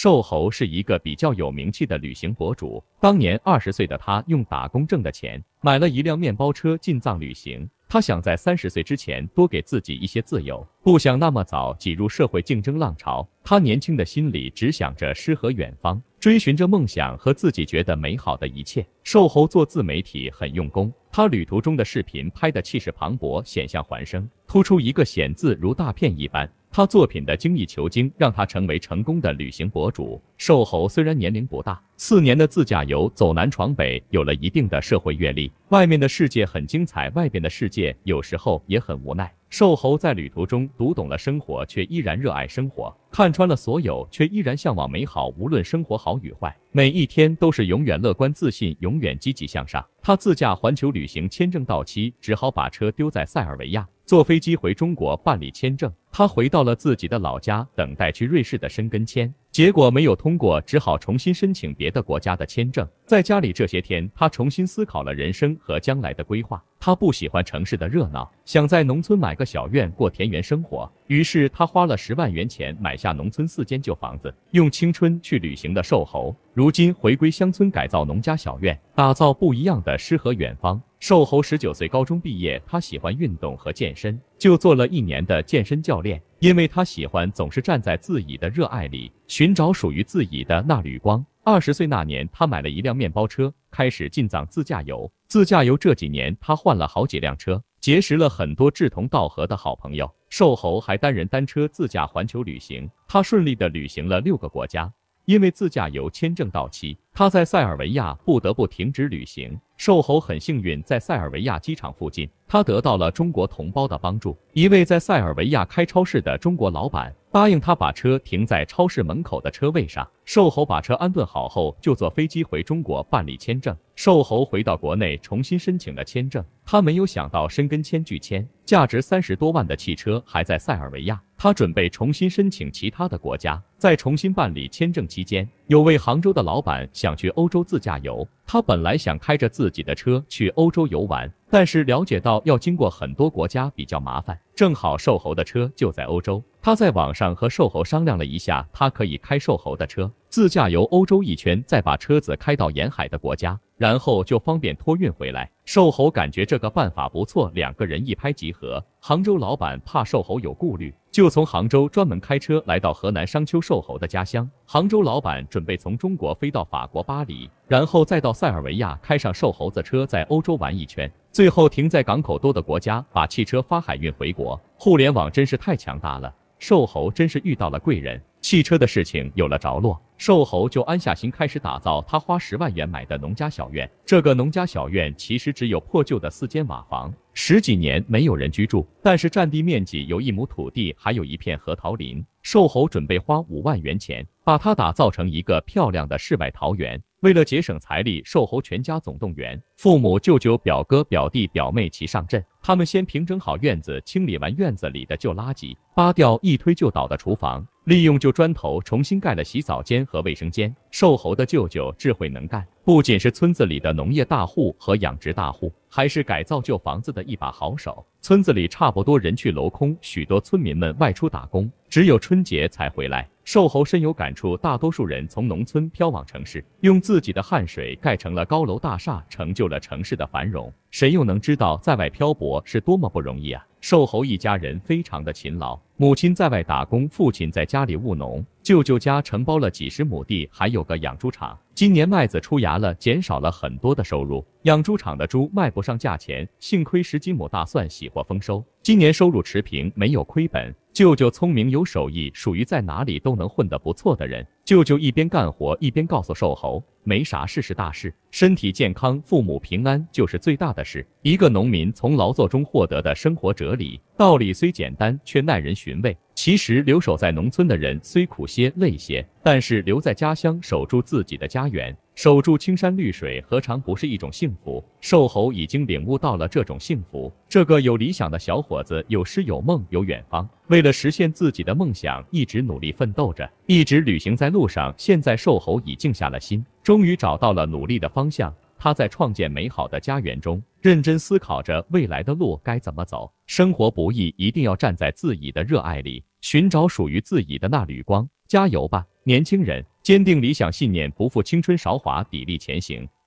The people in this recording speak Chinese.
瘦猴是一个比较有名气的旅行博主。当年二十岁的他，用打工挣的钱买了一辆面包车进藏旅行。他想在三十岁之前多给自己一些自由，不想那么早挤入社会竞争浪潮。他年轻的心里只想着诗和远方，追寻着梦想和自己觉得美好的一切。瘦猴做自媒体很用功，他旅途中的视频拍得气势磅礴，险象环生，突出一个险字，如大片一般。他作品的精益求精，让他成为成功的旅行博主。瘦猴虽然年龄不大，四年的自驾游走南闯北，有了一定的社会阅历。外面的世界很精彩，外边的世界有时候也很无奈。瘦猴在旅途中读懂了生活，却依然热爱生活；看穿了所有，却依然向往美好。无论生活好与坏，每一天都是永远乐观、自信、永远积极向上。他自驾环球旅行，签证到期，只好把车丢在塞尔维亚，坐飞机回中国办理签证。他回到了自己的老家，等待去瑞士的申根签。结果没有通过，只好重新申请别的国家的签证。在家里这些天，他重新思考了人生和将来的规划。他不喜欢城市的热闹，想在农村买个小院过田园生活。于是他花了十万元钱买下农村四间旧房子，用青春去旅行的瘦猴，如今回归乡村改造农家小院，打造不一样的诗和远方。瘦猴十九岁高中毕业，他喜欢运动和健身，就做了一年的健身教练。因为他喜欢总是站在自己的热爱里寻找属于自己的那缕光。二十岁那年，他买了一辆面包车，开始进藏自驾游。自驾游这几年，他换了好几辆车，结识了很多志同道合的好朋友。瘦猴还单人单车自驾环球旅行，他顺利的旅行了六个国家。因为自驾游签证到期，他在塞尔维亚不得不停止旅行。瘦猴很幸运，在塞尔维亚机场附近，他得到了中国同胞的帮助，一位在塞尔维亚开超市的中国老板。答应他把车停在超市门口的车位上。瘦猴把车安顿好后，就坐飞机回中国办理签证。瘦猴回到国内重新申请了签证。他没有想到申根签拒签，价值三十多万的汽车还在塞尔维亚。他准备重新申请其他的国家。在重新办理签证期间，有位杭州的老板想去欧洲自驾游。他本来想开着自己的车去欧洲游玩，但是了解到要经过很多国家比较麻烦。正好瘦猴的车就在欧洲。他在网上和瘦猴商量了一下，他可以开瘦猴的车自驾游欧洲一圈，再把车子开到沿海的国家，然后就方便托运回来。瘦猴感觉这个办法不错，两个人一拍即合。杭州老板怕瘦猴有顾虑，就从杭州专门开车来到河南商丘瘦猴的家乡。杭州老板准备从中国飞到法国巴黎，然后再到塞尔维亚开上瘦猴子车在欧洲玩一圈，最后停在港口多的国家把汽车发海运回国。互联网真是太强大了。瘦猴真是遇到了贵人，汽车的事情有了着落。瘦猴就安下心开始打造他花十万元买的农家小院。这个农家小院其实只有破旧的四间瓦房，十几年没有人居住，但是占地面积有一亩土地，还有一片核桃林。瘦猴准备花五万元钱把它打造成一个漂亮的世外桃源。为了节省财力，瘦猴全家总动员，父母、舅舅、表哥、表弟、表妹齐上阵。他们先平整好院子，清理完院子里的旧垃圾，扒掉一推就倒的厨房，利用旧砖头重新盖了洗澡间。和卫生间。瘦猴的舅舅智慧能干，不仅是村子里的农业大户和养殖大户，还是改造旧房子的一把好手。村子里差不多人去楼空，许多村民们外出打工，只有春节才回来。瘦猴深有感触，大多数人从农村飘往城市，用自己的汗水盖成了高楼大厦，成就了城市的繁荣。谁又能知道在外漂泊是多么不容易啊？瘦猴一家人非常的勤劳，母亲在外打工，父亲在家里务农，舅舅家承包了几十亩地，还有个养猪场。今年麦子出芽了，减少了很多的收入。养猪场的猪卖不上价钱，幸亏十几亩大蒜喜获丰收，今年收入持平，没有亏本。舅舅聪明有手艺，属于在哪里都能混得不错的人。舅舅一边干活一边告诉瘦猴：“没啥事是大事，身体健康，父母平安就是最大的事。”一个农民从劳作中获得的生活哲理，道理虽简单，却耐人寻味。其实留守在农村的人虽苦些累些，但是留在家乡守住自己的家园。守住青山绿水，何尝不是一种幸福？瘦猴已经领悟到了这种幸福。这个有理想的小伙子，有诗有梦有远方。为了实现自己的梦想，一直努力奋斗着，一直旅行在路上。现在瘦猴已静下了心，终于找到了努力的方向。他在创建美好的家园中，认真思考着未来的路该怎么走。生活不易，一定要站在自己的热爱里，寻找属于自己的那缕光。加油吧，年轻人！坚定理想信念，不负青春韶华，砥砺前行。